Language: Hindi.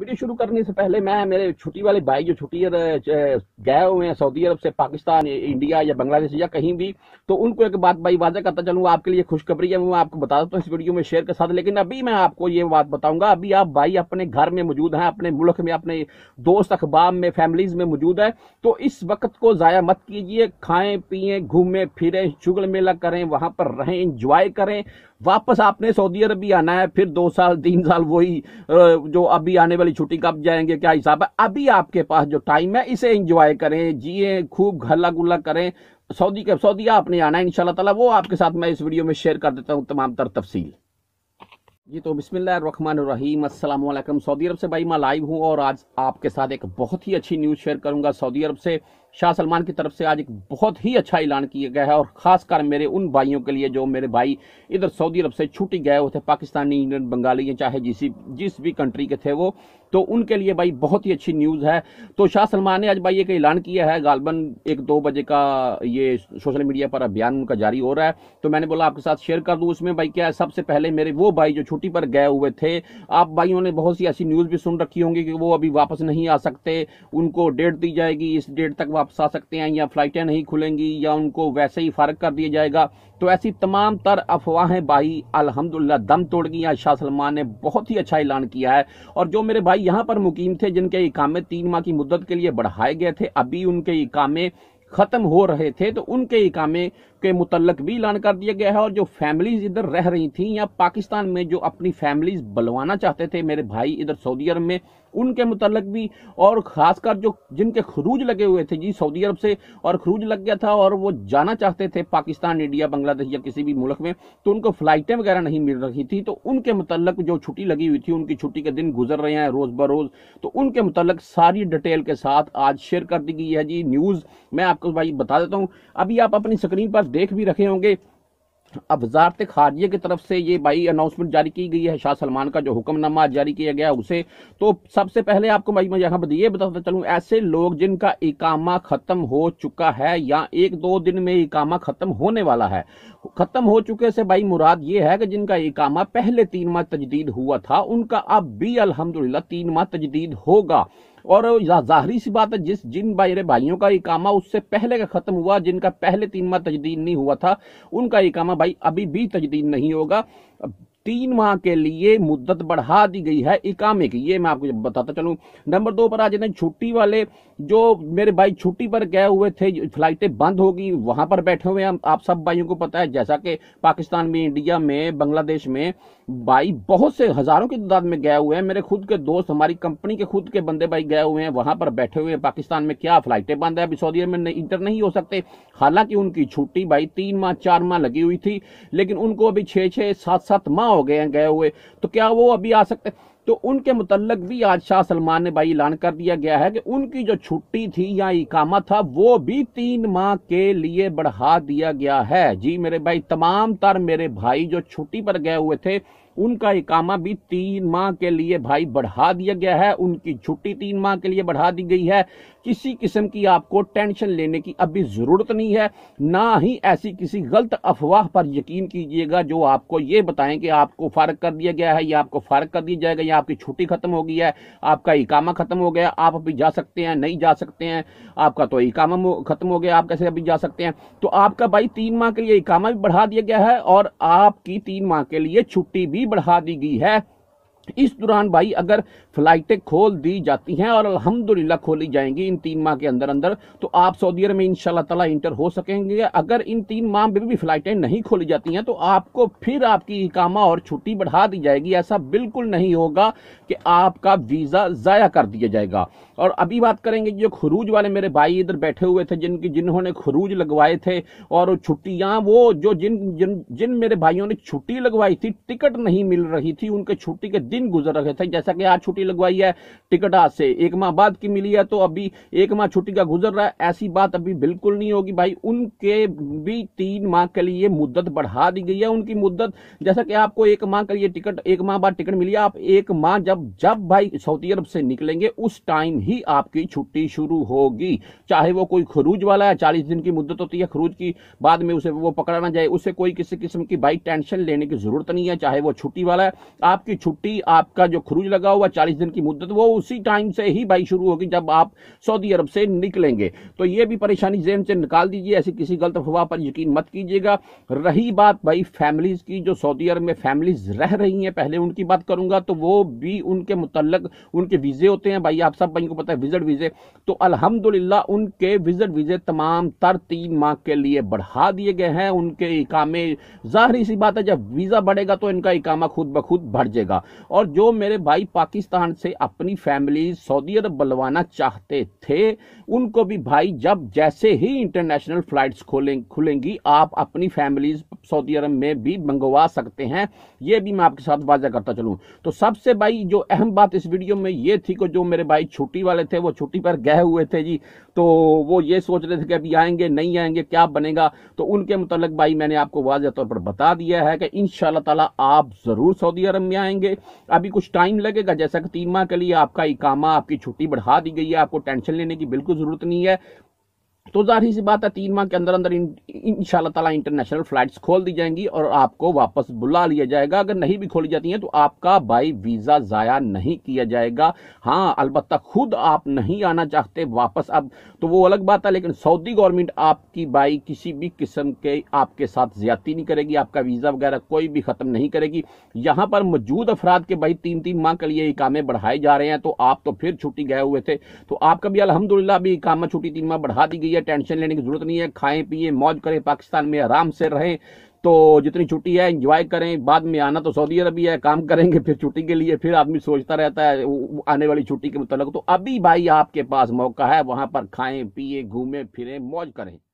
वीडियो शुरू करने से पहले मैं मेरे छुट्टी वाले भाई जो छुट्टी गए हुए हैं सऊदी अरब से पाकिस्तान इंडिया या बांग्लादेश या कहीं भी तो उनको एक बात भाई वादा करता चलूँ आपके लिए खुशखबरी है मैं आपको बता देता हूँ इस वीडियो में शेयर के साथ लेकिन अभी मैं आपको ये बात बताऊंगा अभी आप भाई अपने घर में मौजूद हैं अपने मुल्क में अपने दोस्त अखबार में फैमिलीज में मौजूद है तो इस वक्त को ज़ाया मत कीजिए खाएं पिए घूमें फिरें चुगल मेला करें वहां पर रहें इंजॉय करें वापस आपने सऊदी अरब भी आना है फिर दो साल तीन साल वही जो अभी आने वाली छुट्टी कब जाएंगे क्या हिसाब है अभी आपके पास जो टाइम है इसे इंजॉय करें जिए खूब हल्ला गुल्ला करें सऊदी के सऊदी आपने आना है इनशाला तला वो आपके साथ मैं इस वीडियो में शेयर कर देता हूँ तमाम तर तफसील जी तो रहीम असल सऊदी अरब से भाई मैं लाइव हूँ और आज आपके साथ एक बहुत ही अच्छी न्यूज़ शेयर करूँगा सऊदी अरब से शाह सलमान की तरफ से आज एक बहुत ही अच्छा ऐलान किया गया है और ख़ासकर मेरे उन भाइयों के लिए जो मेरे भाई इधर सऊदी अरब से छुट्टी गए हुए थे पाकिस्तानी इंडियन बंगाली या चाहे जिस जिस भी कंट्री के थे वो तो उनके लिए भाई बहुत ही अच्छी न्यूज़ है तो शाह सलमान ने आज भाई एक ऐलान किया है गालबन एक दो बजे का ये सोशल मीडिया पर अभियान उनका जारी हो रहा है तो मैंने बोला आपके साथ शेयर कर दूँ उसमें भाई क्या है सबसे पहले मेरे वो भाई जो छुट्टी पर गए हुए थे आप भाइयों ने बहुत सी ऐसी न्यूज़ भी सुन रखी होंगी कि वो अभी वापस नहीं आ सकते उनको डेट दी जाएगी इस डेट तक वापस आ सकते हैं या फ्लाइटें नहीं खुलेंगी या उनको वैसे ही फ़ारग कर दिया जाएगा तो ऐसी तमाम तर अफवाहें भाई अल्हम्दुलिल्लाह दम तोड़ गई शाह सलमान ने बहुत ही अच्छा ऐलान किया है और जो मेरे भाई यहाँ पर मुकीम थे जिनके इकामे तीन माह की मुद्दत के लिए बढ़ाए गए थे अभी उनके इकामे ख़त्म हो रहे थे तो उनके इकामे के मुतलक भी ऐलान कर दिया गया है और जो फैमिलीज इधर रह रही थी या पाकिस्तान में जो अपनी फैमिलीज बलवाना चाहते थे मेरे भाई इधर सऊदी अरब में उनके मुतलक भी और खासकर जो जिनके खरूज लगे हुए थे जी सऊदी अरब से और खरूज लग गया था और वो जाना चाहते थे पाकिस्तान इंडिया बांग्लादेश या किसी भी मुल्क में तो उनको फ्लाइटें वगैरह नहीं मिल रही थी तो उनके मुतलक जो छुट्टी लगी हुई थी उनकी छुट्टी के दिन गुजर रहे हैं रोज रोज तो उनके मुतलक सारी डिटेल के साथ आज शेयर कर दी गई है जी न्यूज़ मैं आपको भाई बता देता हूँ अभी आप अपनी स्क्रीन पर देख भी रखे होंगे अब वजारत खारजिया की तरफ से ये भाई अनाउंसमेंट जारी की गई है शाह सलमान का जो हुक्मनामा जारी किया गया उसे तो सबसे पहले आपको भाई मैं यहाँ पर ये बताता चलूँ ऐसे लोग जिनका इकामा खत्म हो चुका है या एक दो दिन में इकामा खत्म होने वाला है खत्म हो चुके से भाई मुराद ये है कि जिनका इकामा पहले तीन माह तजदीद हुआ था उनका अब भी अलहमदुल्ला तीन माह तजदीद होगा और जाहरी सी बात है जिस जिन बायर भाइयों का इकामा उससे पहले का खत्म हुआ जिनका पहले तीन माह तजदीन नहीं हुआ था उनका इकामा भाई अभी भी तजदीन नहीं होगा तीन माह के लिए मुद्दत बढ़ा दी गई है इकामे की ये मैं आपको बताता चलूं नंबर दो पर आज ने छुट्टी वाले जो मेरे भाई छुट्टी पर गए हुए थे फ्लाइटें बंद होगी वहां पर बैठे हुए हैं आप सब भाइयों को पता है जैसा कि पाकिस्तान में इंडिया में बांग्लादेश में भाई बहुत से हजारों की तादाद में गए हुए हैं मेरे खुद के दोस्त हमारी कंपनी के खुद के बंदे भाई गए हुए हैं वहां पर बैठे हुए हैं पाकिस्तान में क्या फ्लाइटें बंद है अभी सऊदी अरब में इंटर नहीं हो सकते हालांकि उनकी छुट्टी भाई तीन माह चार माह लगी हुई थी लेकिन उनको अभी छह छह सात सात माह हो गए हैं गए हुए तो क्या वो अभी आ सकते तो उनके मुतलक भी आज शाह सलमान ने भाई ऐलान कर दिया गया है कि उनकी जो छुट्टी थी या इकामा था वो भी तीन माह के लिए बढ़ा दिया गया है जी मेरे भाई तमाम तर मेरे भाई जो छुट्टी पर गए हुए थे उनका इकामा भी तीन माह के लिए भाई बढ़ा दिया गया है उनकी छुट्टी तीन माह के लिए बढ़ा दी गई है किसी किस्म की आपको टेंशन लेने की अभी ज़रूरत नहीं है ना ही ऐसी किसी गलत अफवाह पर यकीन कीजिएगा जो आपको ये बताएं कि आपको फर्क कर दिया गया है या आपको फर्क कर दिया जाएगा हैं आपकी छुट्टी खत्म हो गई है आपका इकामा खत्म हो गया आप अभी जा सकते हैं नहीं जा सकते हैं आपका तो इकामा खत्म हो गया आप कैसे अभी जा सकते हैं तो आपका भाई तीन माह के लिए इकामा भी बढ़ा दिया गया है और आपकी तीन माह के लिए छुट्टी भी बढ़ा दी गई है इस दौरान भाई अगर फ्लाइटें खोल दी जाती हैं और अल्हम्दुलिल्लाह खोली जाएंगी इन तीन माह के अंदर अंदर तो आप सऊदी अरब में इंशाल्लाह ताला इंटर हो सकेंगे अगर इन तीन माह में भी फ्लाइटें नहीं खोली जाती हैं तो आपको फिर आपकी इकामा और छुट्टी बढ़ा दी जाएगी ऐसा बिल्कुल नहीं होगा कि आपका वीज़ा ज़ाया कर दिया जाएगा और अभी बात करेंगे जो खरूज वाले मेरे भाई इधर बैठे हुए थे जिनकी जिन्होंने खरूज लगवाए थे और छुट्टियाँ वो जो जिन जिन जिन मेरे भाइयों ने छुट्टी लगवाई थी टिकट नहीं मिल रही थी उनके छुट्टी के दिन दिन गुजर रहे थे जैसा कि आज छुट्टी लगवाई है टिकटा से एक माह बाद की मिली है तो अभी एक माह छुट्टी का गुजर रहा है ऐसी बात अभी बिल्कुल नहीं होगी भाई उनके भी तीन माह के लिए मुद्दत बढ़ा दी गई है उनकी मुद्दत जैसा कि आपको एक माह के लिए टिकट एक माह बाद टिकट मिली आप एक माह जब जब भाई सऊदी अरब से निकलेंगे उस टाइम ही आपकी छुट्टी शुरू होगी चाहे वो कोई खरूज वाला है चालीस दिन की मुद्दत होती है खरूज की बाद में उसे वो पकड़ा ना जाए उसे कोई किसी किस्म की भाई टेंशन लेने की जरूरत नहीं है चाहे वो छुट्टी वाला है आपकी छुट्टी आपका जो खरूज लगा हुआ चालीस दिन की मुद्दत वो उसी टाइम से ही भाई शुरू होगी जब आप सऊदी अरब से निकलेंगे तो ये भी परेशानी जहन से निकाल दीजिए ऐसी किसी गलत अफवाह पर यकीन मत कीजिएगा रही बात भाई फैमिलीज़ की जो सऊदी अरब में फैमिलीज़ रह रही हैं पहले उनकी बात करूंगा तो वो भी उनके मुतलक उनके वीज़े होते हैं भाई आप सब भाई को पता है विज़िट वीज़े तो अलहमदिल्ला उनके विज़िट वीज़े तमाम तर तीन माह के लिए बढ़ा दिए गए हैं उनके इकामे जाहरी सी बात है जब वीज़ा बढ़ेगा तो इनका इकामा खुद ब खुद बढ़ जाएगा और जो मेरे भाई पाकिस्तान से अपनी फैमिली सऊदी अरब बुलवाना चाहते थे उनको भी भाई जब जैसे ही इंटरनेशनल फ्लाइट्स खोलें खुलेंगी आप अपनी फैमिलीज आप सऊदी अरब में भी मंगवा सकते हैं ये भी मैं आपके साथ वाजा करता चलूँ तो सबसे भाई जो अहम बात इस वीडियो में ये थी कि जो मेरे भाई छुट्टी वाले थे वो छुट्टी पर गए हुए थे जी तो वो ये सोच रहे थे कि अभी आएंगे नहीं आएंगे क्या बनेगा तो उनके मतलब भाई मैंने आपको वाजह तौर पर बता दिया है कि इन ताला आप ज़रूर सऊदी अरब में आएंगे अभी कुछ टाइम लगेगा जैसा कि तीन माह के लिए आपका इकामा आपकी छुट्टी बढ़ा दी गई है आपको टेंशन लेने की बिल्कुल ज़रूरत नहीं है तो जाहिर सी बात है तीन माह के अंदर अंदर इन ताला इंटरनेशनल फ्लाइट्स खोल दी जाएंगी और आपको वापस बुला लिया जाएगा अगर नहीं भी खोली जाती हैं तो आपका बाई वीज़ा ज़ाया नहीं किया जाएगा हाँ अलबत्त खुद आप नहीं आना चाहते वापस अब तो वो अलग बात है लेकिन सऊदी गवर्नमेंट आपकी बाई किसी भी किस्म के आपके साथ ज्यादा नहीं करेगी आपका वीज़ा वगैरह कोई भी ख़त्म नहीं करेगी यहाँ पर मौजूद अफराद के भाई तीन तीन माह के लिए इकामे बढ़ाए जा रहे हैं तो आप तो फिर छुट्टी गए हुए थे तो आपका भी अलहमदुल्ला अभी इकामा छुट्टी तीन माह बढ़ा दी गई है है टेंशन लेने की जरूरत नहीं है खाएं पिए मौज करें पाकिस्तान में आराम से रहें तो जितनी छुट्टी है इंजॉय करें बाद में आना तो सऊदी अरब है काम करेंगे फिर छुट्टी के लिए फिर आदमी सोचता रहता है आने वाली छुट्टी के मुतल तो अभी भाई आपके पास मौका है वहां पर खाएं पिए घूमें फिरें मौज करें